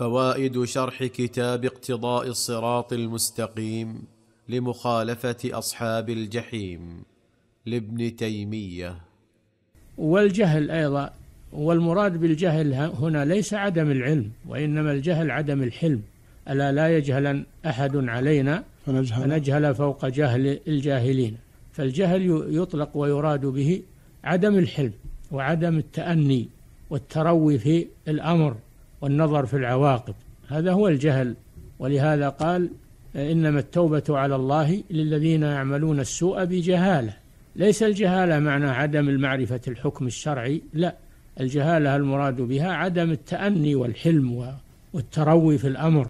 فوائد شرح كتاب اقتضاء الصراط المستقيم لمخالفه اصحاب الجحيم لابن تيميه والجهل ايضا والمراد بالجهل هنا ليس عدم العلم وانما الجهل عدم الحلم الا لا يجهل احد علينا فنجهل, فنجهل فوق جهل الجاهلين فالجهل يطلق ويراد به عدم الحلم وعدم التأني والتروي في الأمر والنظر في العواقب هذا هو الجهل ولهذا قال انما التوبه على الله للذين يعملون السوء بجهاله ليس الجهاله معنى عدم المعرفه الحكم الشرعي لا الجهاله المراد بها عدم التاني والحلم والتروي في الامر